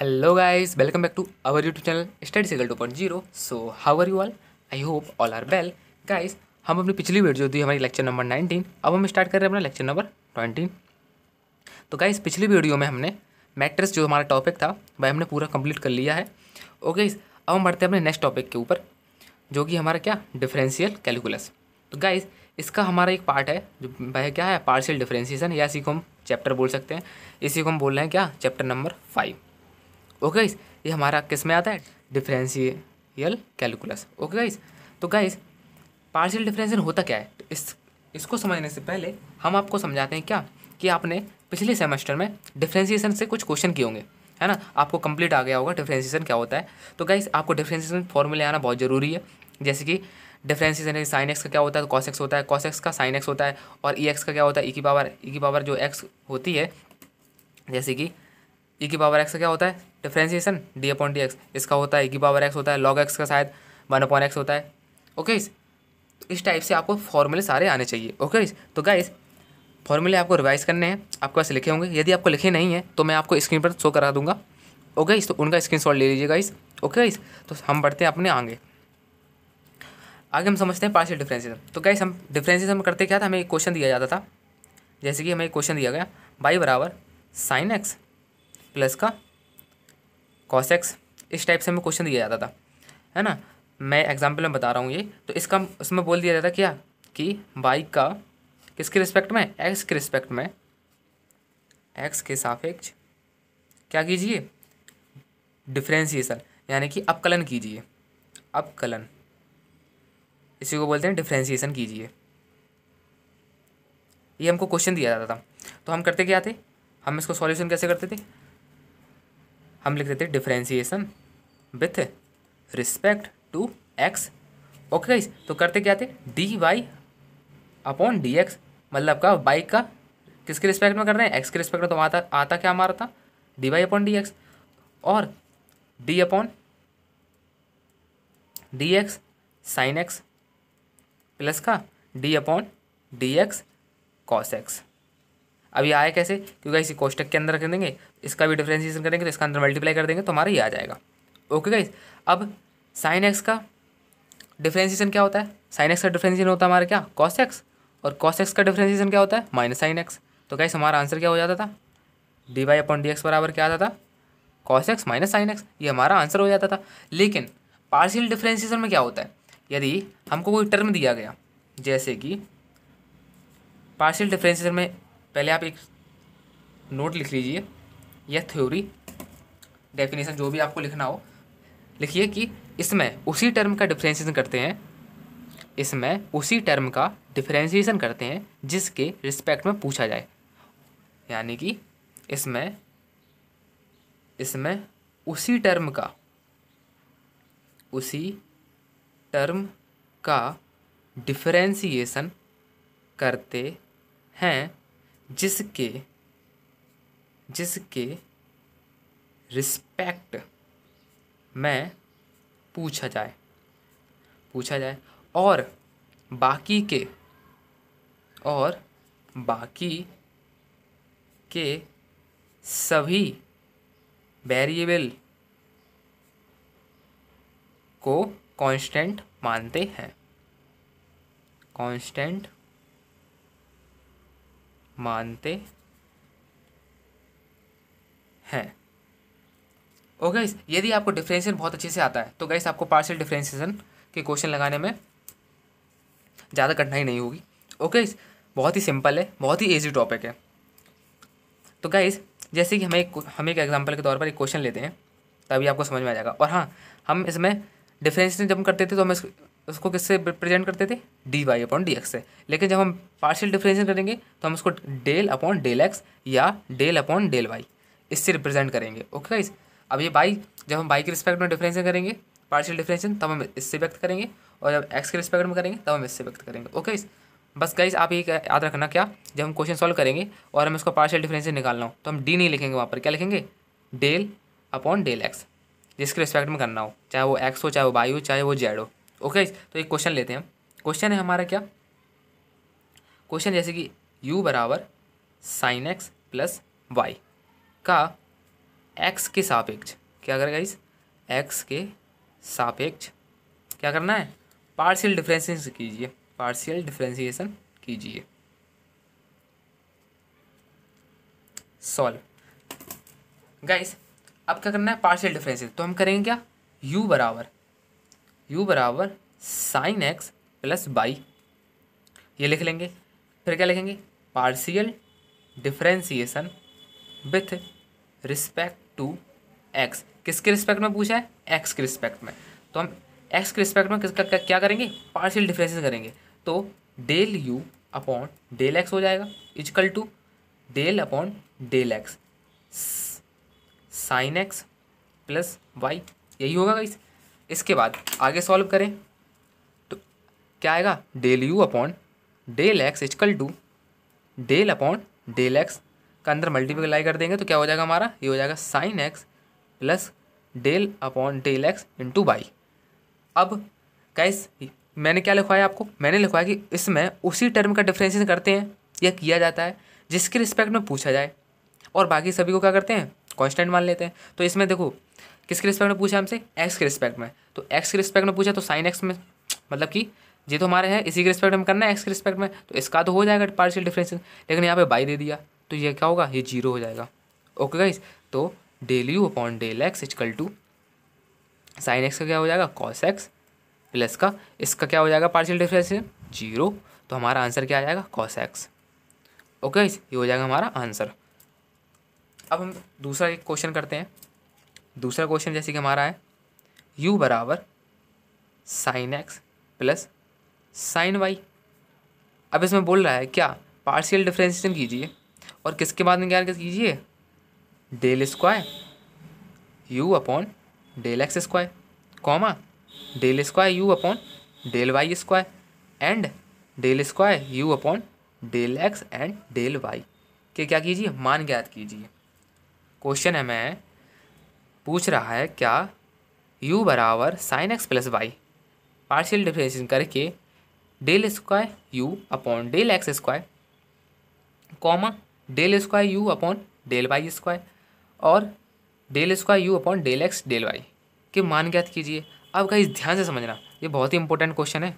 welcome back to back YouTube channel study channel to point zero so how are you all I hope all are well guys हम अपनी पिछली video दी हमारी lecture number nineteen अब हम start कर रहे हैं अपना लेक्चर नंबर ट्वेंटीन तो गाइस पिछली वीडियो में हमने मैट्रिक्स जो हमारा टॉपिक था वह हमने पूरा कंप्लीट कर लिया है ओके oh, okay, अब हम बढ़ते हैं अपने नेक्स्ट टॉपिक के ऊपर जो कि हमारा क्या डिफरेंशियल कैलकुलस तो गाइस इसका हमारा एक पार्ट है जो वह क्या है पार्शियल डिफरेंशिएशन या इसी को हम चैप्टर बोल सकते हैं इसी को हम बोल रहे हैं क्या chapter number five okay guys ये हमारा किस में आता है डिफरेंशियल कैलकुलस ओके गाइस तो गाइस पार्शियल डिफरेंशियल होता क्या है तो इस इसको समझने से पहले हम आपको समझाते हैं क्या कि आपने पिछले सेमेस्टर में डिफरेंशिएशन से कुछ क्वेश्चन किए होंगे है ना आपको कंप्लीट आ गया होगा डिफरेंशिएशन क्या होता है तो गाइस आपको डिफरेंशिएशन फॉर्मूले आना बहुत ज़रूरी है जैसे कि डिफ्रेंसीसन साइन एक्स का क्या होता है तो कॉस एक्स होता है कॉस एक्स का साइन एक्स होता है और ई e एक्स का क्या होता है ई e की पावर ई e की पावर जो एक्स होती है जैसे कि ई e की पावर एक्स का क्या होता है differentiation d upon d x इसका होता है ई e की पावर एक्स होता है लॉग एक्स का शायद वन अपॉन एक्स होता है ओके इस तो इस टाइप से आपको फॉर्मूले सारे आने चाहिए ओके इस तो गाइस फॉर्मूले आपको रिवाइज करने हैं आपके पास लिखे होंगे यदि आपको लिखे नहीं है तो मैं आपको स्क्रीन पर शो करा दूंगा ओके इस तो उनका स्क्रीन ले लीजिएगा इस ओके इस तो हम बढ़ते हैं अपने आगे आगे हम समझते हैं पार्शियल डिफ्रेंसिएशन तो गाइस हम डिफ्रेंसिएशन करते क्या था हमें एक क्वेश्चन दिया जाता था जैसे कि हमें एक क्वेश्चन दिया गया बाई बराबर साइन एक्स प्लस का कॉस एक्स इस टाइप से हमें क्वेश्चन दिया जाता था है ना मैं एग्जाम्पल में बता रहा हूँ ये तो इसका उसमें बोल दिया जाता क्या कि बाई का किसके रिस्पेक्ट में एक्स के रिस्पेक्ट में एक्स के सापेक्ष क्या कीजिए डिफ्रेंसीसन यानी कि अपकलन कीजिए अपकलन इसी को बोलते हैं डिफ्रेंसीसन कीजिए ये हमको क्वेश्चन दिया जाता था तो हम करते क्या थे हम इसको सॉल्यूशन कैसे करते थे हम लिख देते हैं differentiation with respect to x okay guys तो करते क्या थे d y upon d x मतलब का बाई का किसके रिस्पेक्ट में कर रहे हैं एक्स के रिस्पेक्ट में तो आता आता क्या हमारा था d y upon d x और d upon d x sine x plus का d upon d x cos x अभी आए आया कैसे क्योंकि इसी कोष्टक के अंदर रख देंगे इसका भी डिफ्रेंसिएशन करेंगे तो इसका अंदर मल्टीप्लाई कर देंगे तो हमारा ये आ जाएगा ओके गाइज अब साइन एक्स का डिफ्रेंसिएशन क्या होता है साइन एक्स का डिफ्रेंसिएशन होता है हमारा क्या कॉस एक्स और कॉस एक्स का डिफ्रेंसिएशन क्या होता है माइनस साइन एक्स तो गाइस हमारा आंसर क्या हो जाता था d y upon d x बराबर क्या आता था cos x minus sine x ये हमारा आंसर हो जाता था लेकिन पार्शियल डिफ्रेंसिएशन में क्या होता है यदि हमको कोई टर्म दिया गया जैसे कि पार्शियल डिफ्रेंसिएशन में पहले आप एक नोट लिख लीजिए या थ्योरी डेफिनेशन जो भी आपको लिखना हो लिखिए कि इसमें उसी टर्म का डिफ्रेंसिएशन करते हैं इसमें उसी टर्म का डिफ्रेंसिएशन करते हैं जिसके रिस्पेक्ट में पूछा जाए यानी कि इसमें इसमें उसी टर्म का उसी टर्म का डिफ्रेंसिएशन करते हैं जिसके जिसके रिस्पेक्ट में पूछा जाए पूछा जाए और बाकी के और बाकी के सभी वेरिएबल को कांस्टेंट मानते हैं कांस्टेंट मानते है ओके oh, गाइस यदि आपको डिफ्रेंशिएशन बहुत अच्छे से आता है तो गाइस आपको पार्शियल डिफ्रेंशिएशन के क्वेश्चन लगाने में ज़्यादा कठिनाई नहीं होगी ओके oh, गाइस बहुत ही सिंपल है बहुत ही ईजी टॉपिक है तो गाइस जैसे कि हमें एक हम एक एग्जाम्पल के तौर पर एक क्वेश्चन लेते हैं तभी आपको समझ में आ जाएगा और हाँ हम इसमें डिफ्रेंशिएशन जब हम करते थे तो हम इस, उसको किससे प्रेजेंट करते थे d y upon d x से लेकिन जब हम पार्शियल डिफ्रेंशिएशन करेंगे तो हम उसको डेल अपॉन डेल एक्स या डेल अपॉन डेल वाई इससे रिप्रेजेंट करेंगे ओके गाइस अब ये बाई जब हम बाई के रिस्पेक्ट में डिफ्रेंशिएशन करेंगे पार्शियल डिफ्रेंशिएशन तब हम इससे व्यक्त करेंगे और जब एक्स के रिस्पेक्ट में करेंगे तब हम इससे व्यक्त करेंगे ओके गाइस बस गाइस आप ये याद रखना क्या जब हम क्वेश्चन सॉल्व करेंगे और हम इसको पार्शियल डिफ्रेंशिएशन निकालना हो तो हम डी नहीं लिखेंगे वहाँ पर क्या लिखेंगे डेल अपॉन डेल एक्स जिसके रिस्पेक्ट में करना हो चाहे वो एक्स हो चाहे वो बाई हो चाहे वो जेड हो ओके तो एक क्वेश्चन लेते हैं क्वेश्चन है हमारा क्या क्वेश्चन जैसे कि यू बराबर साइन एक्स प्लस वाई का एक्स के सापेक्ष क्या करेगा इस एक्स के सापेक्ष क्या करना है पार्शियल डिफ्रेंसिएशन कीजिए पार्शियल डिफ्रेंसिएशन कीजिए सॉल्व गाइस अब क्या करना है पार्शियल डिफरेंशियल तो हम करेंगे क्या u बराबर u बराबर साइन एक्स प्लस बाई ये लिख लेंगे फिर क्या लिखेंगे partial differentiation with respect to x किसके रिस्पेक्ट में पूछा है एक्स के रिस्पेक्ट में तो हम एक्स के रिस्पेक्ट में किसका क्या करेंगे पार्शियल डिफरेंसेस करेंगे तो del u upon del x हो जाएगा equal to del upon del x sine x plus y यही होगा गाइस इसके बाद आगे सॉल्व करें तो क्या आएगा del u upon del x equal to del upon del x का अंदर मल्टीप्लाई कर देंगे तो क्या हो जाएगा हमारा ये हो जाएगा sine x plus del upon del x into y अब कैस मैंने क्या लिखवाया आपको मैंने लिखवाया कि इसमें उसी टर्म का डिफ्रेंसिएशन करते हैं या किया जाता है जिसके रिस्पेक्ट में पूछा जाए और बाकी सभी को क्या करते हैं कॉन्स्टेंट मान लेते हैं तो इसमें देखो किसके रिस्पेक्ट में पूछा हमसे एक्स के रिस्पेक्ट में तो एक्स के रिस्पेक्ट में पूछा तो साइन एक्स में मतलब कि ये तो हमारे हैं इसी के रिस्पेक्ट में करना है एक्स के रिस्पेक्ट में तो इसका तो हो जाएगा पार्शियल डिफरेंस लेकिन यहाँ पे बाई दे दिया तो ये क्या होगा ये जीरो हो जाएगा ओके गाइज तो del u upon del x equal to sine x का क्या हो जाएगा कॉस एक्स प्लस का इसका क्या हो जाएगा पार्शियल डिफरेंशियल जीरो तो हमारा आंसर क्या आ जाएगा कॉस एक्स ओके गाइस ये हो जाएगा हमारा आंसर अब हम दूसरा एक क्वेश्चन करते हैं दूसरा क्वेश्चन जैसे कि हमारा है यू बराबर sine x plus sine y अब इसमें बोल रहा है क्या पार्शियल डिफ्रेंशिएशन कीजिए और किसके बाद में ज्ञान कीजिए del square u upon del x square comma del square u upon del y square and del square u upon del x and del y के क्या कीजिए मान ज्ञात कीजिए क्वेश्चन है मैं पूछ रहा है क्या u बराबर sine x plus y partial differentiation करके del square u upon del x square comma del square u upon del y square और del square u upon del x del y के मान ज्ञात कीजिए अब गाइस ध्यान से समझना ये बहुत ही इंपॉर्टेंट क्वेश्चन है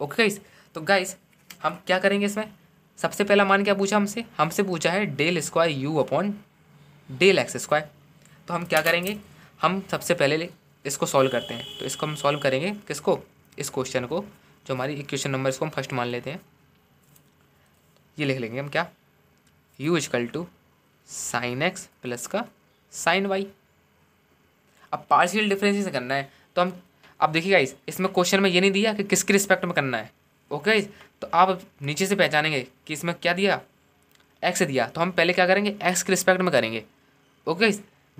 ओके गाइस तो गाइस हम क्या करेंगे इसमें सबसे पहला मान क्या पूछा हमसे हमसे पूछा है del square u upon del x square तो हम क्या करेंगे हम सबसे पहले इसको सॉल्व करते हैं तो इसको हम सॉल्व करेंगे किसको इस क्वेश्चन को जो हमारी इक्वेशन नंबर इसको हम फर्स्ट मान लेते हैं ये लिख लेंगे हम क्या u equal to sine x plus का साइन वाई अब पार्शियल डिफरेंस से करना है तो हम अब देखिएगा इस इसमें क्वेश्चन में ये नहीं दिया कि किसके रिस्पेक्ट में करना है ओके तो आप नीचे से पहचानेंगे कि इसमें क्या दिया एक्स दिया तो हम पहले क्या करेंगे एक्स के रिस्पेक्ट में करेंगे ओके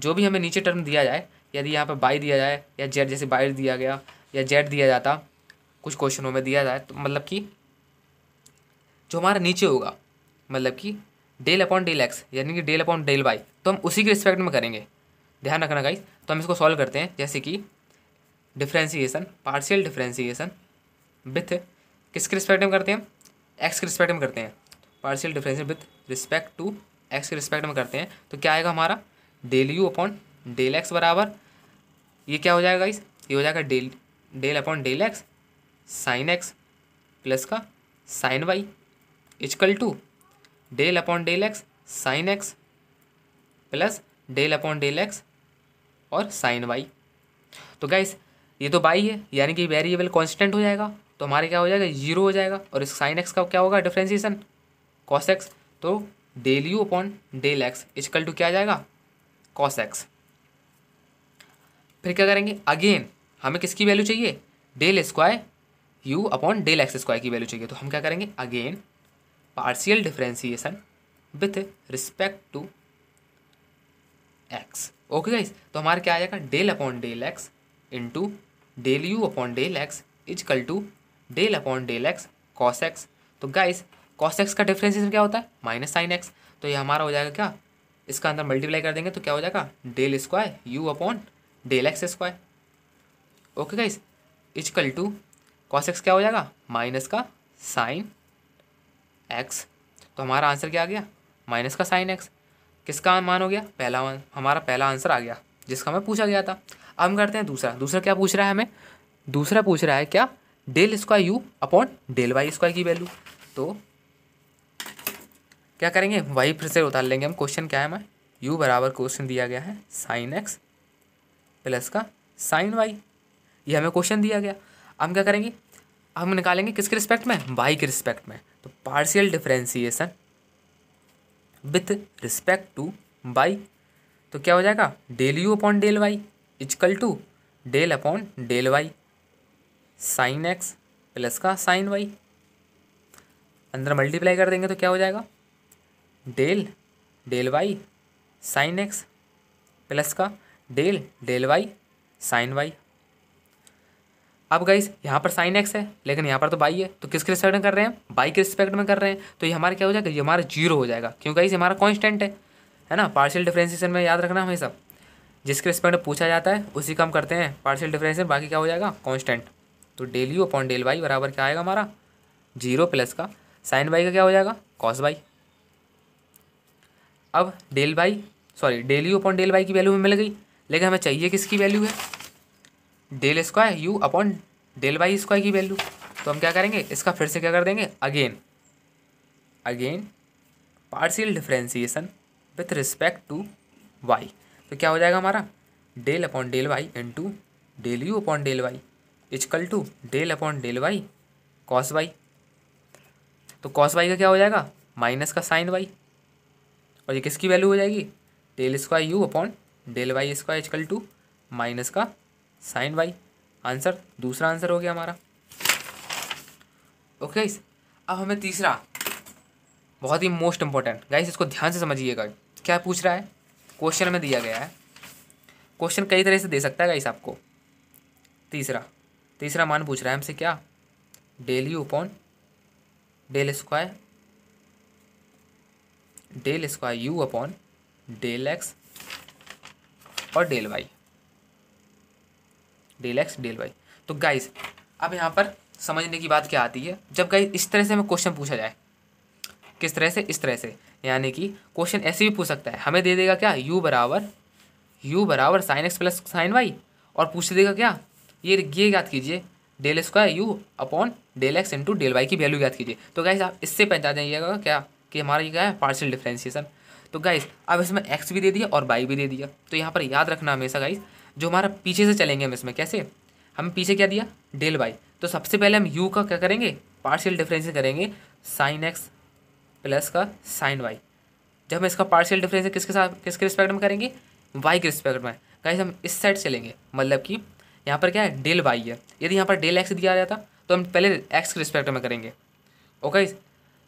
जो भी हमें नीचे टर्म दिया जाए यदि यहाँ पर बाई दिया जाए या जेड जैसे बाई दिया गया या जेड दिया जाता कुछ क्वेश्चनों में दिया जाए तो मतलब कि जो हमारा नीचे होगा मतलब कि डेल अपॉन डेल एक्स यानी कि डेल अपॉन डेल वाई तो हम उसी के रिस्पेक्ट में करेंगे ध्यान रखना गाइस तो हम इसको सॉल्व करते हैं जैसे कि डिफ्रेंसीसन पार्शियल डिफ्रेंसीसन विथ किसके रिस्पेक्ट में करते हैं एक्स के रिस्पेक्ट में करते हैं partial differential with respect to x के रिस्पेक्ट में करते हैं तो क्या आएगा हमारा del u upon del x बराबर ये क्या हो जाएगा इस ये हो जाएगा del del upon del x sine x plus का sine y equal to del upon del x sine x plus del upon del x और साइन वाई तो गाइस ये तो बाई है यानी कि वेरिएबल कॉन्स्टेंट हो जाएगा तो हमारे क्या हो जाएगा जीरो हो जाएगा और इस साइन एक्स का क्या होगा डिफ्रेंसिएशन कॉस एक्स तो del u upon del x equal to क्या आ जाएगा कॉस एक्स फिर क्या करेंगे अगेन हमें किसकी वैल्यू चाहिए del square u upon del x square की वैल्यू चाहिए तो हम क्या करेंगे again partial differentiation with respect to x okay guys तो हमारा क्या आ जाएगा del upon del x into del u upon del x equal to del upon del x cos x तो गाइस कॉस एक्स का डिफ्रेंसिएशन क्या होता है माइनस साइन एक्स तो ये हमारा हो जाएगा क्या इसका अंदर मल्टीप्लाई कर देंगे तो क्या हो जाएगा del square u upon del x square okay guys equal to cos x क्या हो जाएगा माइनस का साइन एक्स तो हमारा आंसर क्या आ गया माइनस का साइन एक्स किसका मान हो गया पहला हमारा पहला आंसर आ गया जिसका हमें पूछा गया था अब हम करते हैं दूसरा दूसरा क्या पूछ रहा है हमें दूसरा पूछ रहा है क्या del square u upon del y square की वैल्यू तो क्या करेंगे वाई फिर से उतार लेंगे हम क्वेश्चन क्या है हमें यू बराबर क्वेश्चन दिया गया है साइन एक्स प्लस का साइन वाई ये हमें क्वेश्चन दिया गया हम क्या करेंगे हम निकालेंगे किसके रिस्पेक्ट में वाई के रिस्पेक्ट में तो partial differentiation with respect to y तो क्या हो जाएगा del u upon del y equal to del upon del y sine x plus का साइन वाई अंदर मल्टीप्लाई कर देंगे तो क्या हो जाएगा del del y sine x plus का del del y sine y अब गाइस यहाँ पर साइन एक्स है लेकिन यहाँ पर तो बाई है तो किसके रिस्पेक्ट में कर रहे हैं बाई के रिस्पेक्ट में कर रहे हैं तो ये हमारा क्या हो जाएगा ये हमारा जीरो हो जाएगा क्योंकि गाइस हमारा कॉन्स्टेंट है है ना पार्शियल डिफ्रेंसिएशन में याद रखना हमें सब जिसके रिस्पेक्ट में पूछा जाता है उसी का हम करते हैं पार्शियल डिफ्रेंसिएशन बाकी क्या हो जाएगा कॉन्स्टेंट तो del u upon del y बराबर क्या आएगा हमारा जीरो प्लस का साइन बाई का क्या हो जाएगा कॉस बाई अब del y sorry del u upon del y की वैल्यू हमें मिल गई लेकिन हमें चाहिए किसकी वैल्यू है del square u upon del y square की वैल्यू तो हम क्या करेंगे इसका फिर से क्या कर देंगे again again partial differentiation with respect to y तो क्या हो जाएगा हमारा del upon del y to del u upon del y equal to del upon del y cos y तो कॉस वाई का क्या हो जाएगा माइनस का साइन वाई और ये किसकी वैल्यू हो जाएगी del square u upon del y square equal to minus का साइन वाई आंसर दूसरा आंसर हो गया हमारा ओके गाइस अब हमें तीसरा बहुत ही मोस्ट इम्पोर्टेंट गाइस इसको ध्यान से समझिएगा क्या पूछ रहा है क्वेश्चन में दिया गया है क्वेश्चन कई तरह से दे सकता है गाइस आपको तीसरा तीसरा मान पूछ रहा है हमसे क्या del u upon del square del square u upon del x और del y del x del y तो गाइज अब यहाँ पर समझने की बात क्या आती है जब गाइज इस तरह से हमें क्वेश्चन पूछा जाए किस तरह से इस तरह से यानी कि क्वेश्चन ऐसे भी पूछ सकता है हमें दे देगा क्या यू बराबर यू बराबर sine x plus sine y और पूछ देगा क्या ये ये याद कीजिए del square u upon del x into del y की वैल्यू याद कीजिए तो गाइज आप इससे पहचान जाइएगा क्या कि हमारा ये क्या है पार्शियल डिफ्रेंसिएशन तो गाइज अब इसमें एक्स भी दे दिया और वाई भी दे दिया तो यहाँ पर याद रखना हमेशा गाइज जो हमारा पीछे से चलेंगे हम इसमें कैसे हम पीछे क्या दिया डेल वाई तो सबसे पहले हम यू का क्या करेंगे पार्शियल डिफरेंस करेंगे साइन एक्स प्लस का साइन वाई जब हम इसका पार्शियल डिफरेंस किसके साथ किसके रिस्पेक्ट में करेंगे वाई के रिस्पेक्ट में कहीं हम इस साइड चलेंगे मतलब कि यहाँ पर क्या है डेल वाई है यदि यहाँ पर डेल एक्स दिया जाता तो हम पहले एक्स के रिस्पेक्ट में करेंगे ओके oh,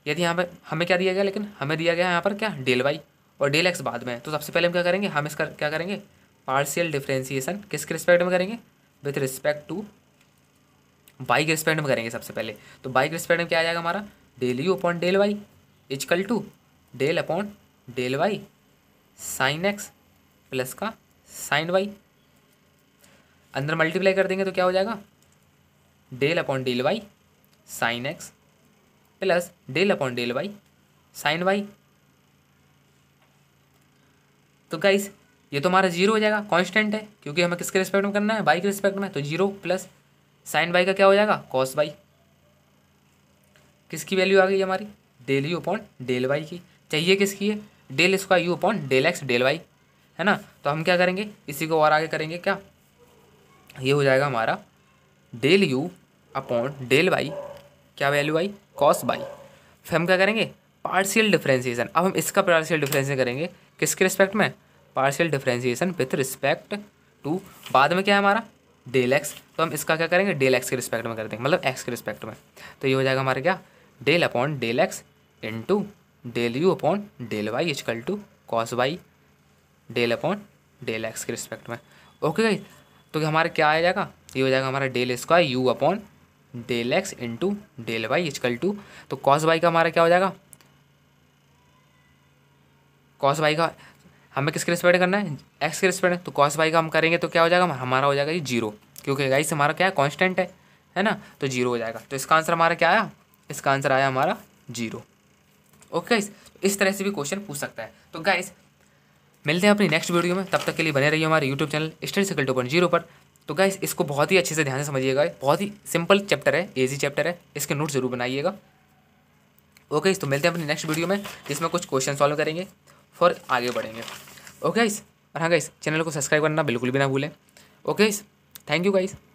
यदि यहाँ पर हमें क्या दिया गया लेकिन हमें दिया गया यहाँ पर क्या डेल वाई और डेल एक्स बाद में तो सबसे पहले हम क्या करेंगे हम इसका क्या करेंगे पार्शियल डिफ्रेंसीसन किसके रिस्पेक्ट में करेंगे विथ रिस्पेक्ट टू बाई के रिस्पेक्ट में करेंगे सबसे पहले तो बाई के रिस्पेक्ट में क्या आ जाएगा हमारा del u upon del y equal to del upon del y sine x plus का साइन वाई अंदर मल्टीप्लाई कर देंगे तो क्या हो जाएगा del upon del y sine x plus del upon del y sine y तो गाइस ये तो हमारा जीरो हो जाएगा कांस्टेंट है क्योंकि हमें किसके रिस्पेक्ट में करना है बाई के रिस्पेक्ट में तो जीरो प्लस साइन बाई का क्या हो जाएगा कॉस बाई किसकी वैल्यू आ गई हमारी del u upon del y की चाहिए किसकी है del square u upon del x del y है ना तो हम क्या करेंगे इसी को और आगे करेंगे क्या ये हो जाएगा हमारा del u upon del y क्या वैल्यू आई कॉस बाई फिर हम क्या करेंगे पार्शियल डिफ्रेंसीसन अब हम इसका पार्शियल डिफ्रेंसीसन करेंगे किसके रिस्पेक्ट में partial differentiation with respect to बाद में क्या है हमारा डेल एक्स तो हम इसका क्या करेंगे डेल एक्स के रिस्पेक्ट में कर देंगे मतलब एक्स के रिस्पेक्ट में तो ये हो जाएगा हमारा क्या del upon del x into del u upon del y equal to cos y del upon del x के रिस्पेक्ट में ओके गाइज तो हमारा क्या आ जाएगा ये हो जाएगा हमारा del square u upon del x into del y equal to तो कॉस वाई का हमारा क्या हो जाएगा कॉस वाई का हमें किसके रिस्पेक्ट करना है एक्स के रिस्पेक्ट तो कॉस वाई का हम करेंगे तो क्या हो जाएगा हमारा हो जाएगा ये जीरो क्योंकि गाइस हमारा क्या है कॉन्स्टेंट है है ना तो जीरो हो जाएगा तो इसका आंसर हमारा क्या आया इसका आंसर आया हमारा जीरो ओके गाइस इस तरह से भी क्वेश्चन पूछ सकता है तो गाइस मिलते हैं अपनी नेक्स्ट वीडियो में तब तक के लिए बने रहिए हमारे YouTube channel Study Circle two point zero पर तो गाइस इसको बहुत ही अच्छे से ध्यान से समझिएगा बहुत ही सिंपल चैप्टर है ईजी चैप्टर है इसके नोट ज़रूर बनाइएगा ओके तो मिलते हैं अपनी नेक्स्ट वीडियो में जिसमें कुछ क्वेश्चन सॉल्व करेंगे फॉर आगे बढ़ेंगे ओके गाइस और हाँ गाइस चैनल को सब्सक्राइब करना बिल्कुल भी ना भूलें okay guys thank you guys